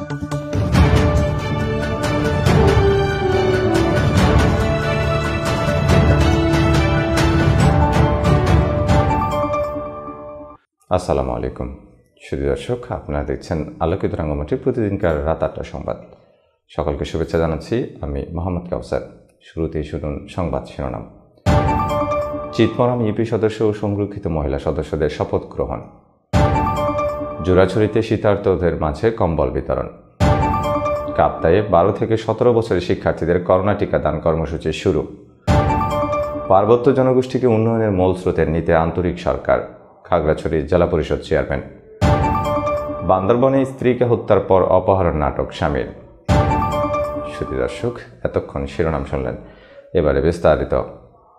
আসসালামু আলাইকুম শুধু দর্শক আপনারা দেখছেন আলোকিত রঙ্গমঠে প্রতিদিনকার রাত আটটা সংবাদ সকলকে শুভেচ্ছা জানাচ্ছি আমি মোহাম্মদ কাউসার শুরুতেই শুনুন সংবাদ শিরোনাম চিতমরাম ইপি সদস্য ও সংরক্ষিত মহিলা সদস্যদের শপথ গ্রহণ জোড়াছড়িতে শীতার্থদের মাঝে কম্বল বিতরণ কাপ্তায়ে বারো থেকে সতেরো বছরের শিক্ষার্থীদের করোনা টিকাদান কর্মসূচি শুরু পার্বত্য জনগোষ্ঠীকে উন্নয়নের মূল স্রোতের নিতে আন্তরিক সরকার খাগড়াছড়ি জেলা পরিষদ চেয়ারম্যান বান্দরবনে স্ত্রীকে হত্যার পর অপহরণ নাটক স্বামীর সুতি দর্শক এতক্ষণ শিরোনাম শুনলেন এবারে বিস্তারিত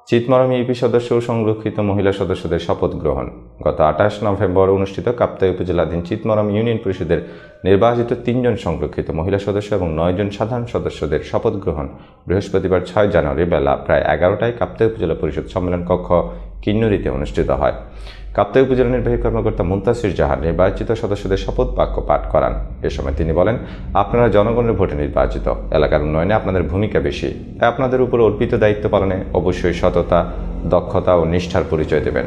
চিতমরম ইউপি সদস্য ও সংরক্ষিত মহিলা সদস্যদের শপথ গ্রহণ গত আঠাশ নভেম্বর অনুষ্ঠিত কাপ্তাই উপজেলাধীন চিতমরম ইউনিয়ন পরিষদের নির্বাচিত তিনজন সংরক্ষিত মহিলা সদস্য এবং নয়জন সাধারণ সদস্যদের শপথ গ্রহণ বৃহস্পতিবার ছয় জানুয়ারি বেলা প্রায় এগারোটায় কাপ্তাই উপজেলা পরিষদ সম্মেলন কক্ষ কিন্নুরিতে অনুষ্ঠিত হয় কাপ্তাই উপজেলা নির্বাহী কর্মকর্তা মুন্তাসির জাহান নির্বাচিত সদস্যদের শপথ বাক্য পাঠ করান এ সময় তিনি বলেন আপনারা জনগণের ভোটে নির্বাচিত এলাকার উন্নয়নে আপনাদের ভূমিকা বেশি তাই আপনাদের উপর অর্পিত দায়িত্ব পালনে অবশ্যই সততা দক্ষতা ও নিষ্ঠার পরিচয় দেবেন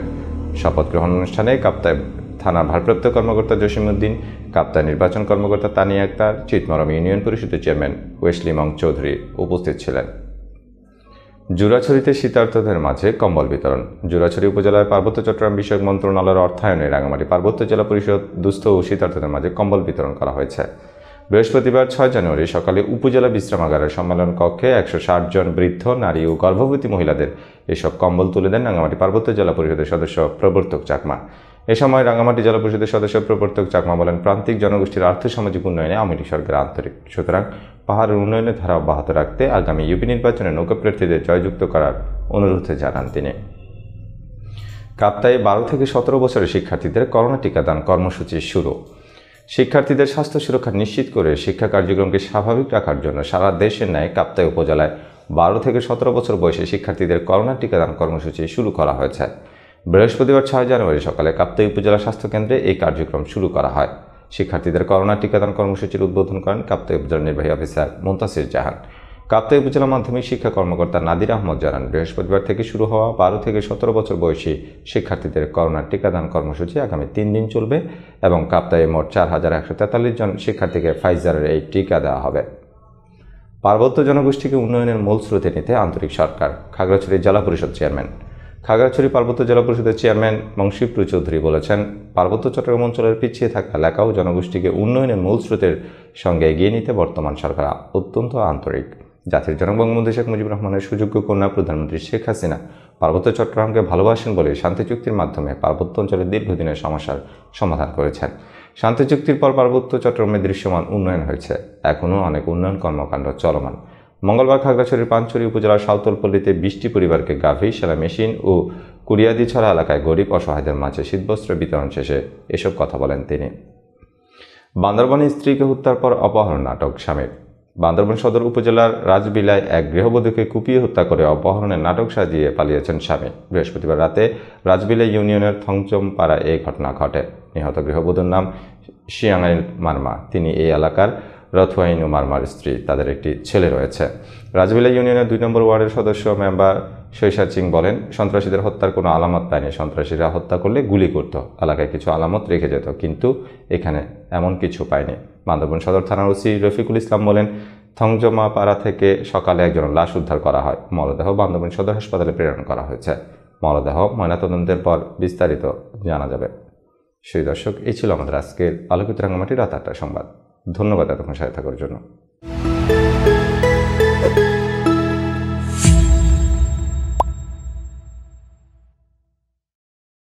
শপথ গ্রহণ অনুষ্ঠানে কাপ্তায় থানার ভারপ্রাপ্ত কর্মকর্তা জসিমউদ্দিন কাপ্তাই নির্বাচন কর্মকর্তা তানিয়া আক্তার চিতমরম ইউনিয়ন পরিষদের চেয়ারম্যান ওয়েসলি মং চৌধুরী উপস্থিত ছিলেন জুরাছড়িতে শীতার্থদের মাঝে কম্বল বিতরণ জুরাছড়ি উপজেলায় পার্বত্য চট্টগ্রাম বিষয়ক মন্ত্রণালয়ের অর্থায়নে রাঙামাটি পার্বত্য জেলা পরিষদ দুস্থ ও শীতার্থদের মাঝে কম্বল বিতরণ করা হয়েছে বৃহস্পতিবার ছয় জানুয়ারি সকালে উপজেলা বিশ্রামাগারের সম্মেলন কক্ষে একশো জন বৃদ্ধ নারী ও গর্ভবতী মহিলাদের এসব কম্বল তুলে দেন রাঙামাটি পার্বত্য জেলা পরিষদের সদস্য প্রবর্তক চাকমা এ সময় রাঙামাটি জেলা পরিষদের সদস্য প্রবর্তক চাকমা বলেন প্রান্তিক জনগোষ্ঠীর আর্থসামাজিক উন্নয়নে আওয়ামী সরকার আন্তরিক সুতরাং পাহাড়ের উন্নয়নের ধারা অব্যাহত রাখতে আগামী ইউপি নির্বাচনে নৌকা প্রার্থীদের জয়যুক্ত করার অনুরোধ জানান তিনি কাপ্তায় বারো থেকে সতেরো বছরের শিক্ষার্থীদের করোনা টিকাদান কর্মসূচি শুরু শিক্ষার্থীদের স্বাস্থ্য সুরক্ষা নিশ্চিত করে শিক্ষা কার্যক্রমকে স্বাভাবিক রাখার জন্য সারা দেশের ন্যায় কাপ্তাই উপজেলায় বারো থেকে সতেরো বছর বয়সে শিক্ষার্থীদের করোনা টিকাদান কর্মসূচি শুরু করা হয়েছে বৃহস্পতিবার ছয় জানুয়ারি সকালে কাপ্তাই উপজেলা স্বাস্থ্য কেন্দ্রে এই কার্যক্রম শুরু করা হয় শিক্ষার্থীদের করোনা টিকাদান কর্মসূচির উদ্বোধন করেন কাপ্তাই উপজেলা নির্বাহী অফিসার মুন্তাসির জাহান কাপ্তাই উপজেলা মাধ্যমিক শিক্ষা কর্মকর্তা নাদির আহমদ জানান বৃহস্পতিবার থেকে শুরু হওয়া বারো থেকে সতেরো বছর বয়সী শিক্ষার্থীদের করোনা টিকাদান কর্মসূচি আগামী তিন দিন চলবে এবং কাপ্তাই মোট চার হাজার একশো তেতাল্লিশ জন শিক্ষার্থীকে ফাইজারের এই টিকা দেওয়া হবে পার্বত্য জনগোষ্ঠীকে উন্নয়নের মূল স্রোতে নিতে আন্তরিক সরকার খাগড়াছড়ি জেলা পরিষদ চেয়ারম্যান খাগড়াছড়ি পার্বত্য জেলা পরিষদের চেয়ারম্যান মংশিব চৌধুরী বলেছেন পার্বত্য চট্টগ্রাম অঞ্চলের পিছিয়ে থাকা এলাকা ও জনগোষ্ঠীকে উন্নয়নের মূল স্রোতের সঙ্গে এগিয়ে নিতে বর্তমান সরকার অত্যন্ত আন্তরিক জাতির জনক বঙ্গবন্ধু শেখ মুজিবুর রহমানের সুযোগ্য কন্যা প্রধানমন্ত্রী শেখ হাসিনা পার্বত্য চট্টগ্রামকে ভালোবাসেন বলে শান্তি চুক্তির মাধ্যমে পার্বত্য অঞ্চলের দীর্ঘদিনের সমস্যার সমাধান করেছেন শান্তি চুক্তির পর পার্বত্য চট্টগ্রামে দৃশ্যমান উন্নয়ন হয়েছে এখনও অনেক উন্নয়ন কর্মকাণ্ড চলমান মঙ্গলবার খাগড়াছড়ির পাঞ্চুরি উপজেলার সাঁওতলপল্লীতে বৃষ্টি পরিবারকে গাভী সেলা মেশিন ও কুরিয়াদিছড়া এলাকায় গরিব অসহায়দের মাঝে শীতবস্ত্র বিতরণ শেষে এসব কথা বলেন তিনি বান্দরবনে স্ত্রীকে হত্যার পর অপহরণ নাটক স্বামীর বান্দরবন সদর উপজেলার রাজবিলায় এক গৃহবধূকে কুপিয়ে হত্যা করে অপহরণের নাটক সাজিয়ে পালিয়েছেন স্বামী বৃহস্পতিবার রাতে রাজবিলা ইউনিয়নের পাড়ায় এই ঘটনা ঘটে নিহত গৃহবধূর নাম শিয়াঙ্গাইল মার্মা তিনি এই এলাকার রথুয়াইন ও মারমার স্ত্রী তাদের একটি ছেলে রয়েছে রাজবিলা ইউনিয়নের দুই নম্বর ওয়ার্ডের সদস্য মেম্বার শৈশা সিং বলেন সন্ত্রাসীদের হত্যার কোনো আলামত পায়নি সন্ত্রাসীরা হত্যা করলে গুলি করত এলাকায় কিছু আলামত রেখে যেত কিন্তু এখানে এমন কিছু পায়নি বান্দরবন সদর থানার ওসি রফিকুল ইসলাম বলেন থংজমাপাড়া থেকে সকালে একজন লাশ উদ্ধার করা হয় মরদেহ বান্দরবন সদর হাসপাতালে প্রেরণ করা হয়েছে মরদেহ ময়নাতদন্তের পর বিস্তারিত জানা যাবে সেই দর্শক এই ছিল আমাদের আজকের আলোকিত রাঙ্গামাটি রাত আটটা সংবাদ ধন্যবাদ এতক্ষণ সাথে থাকার জন্য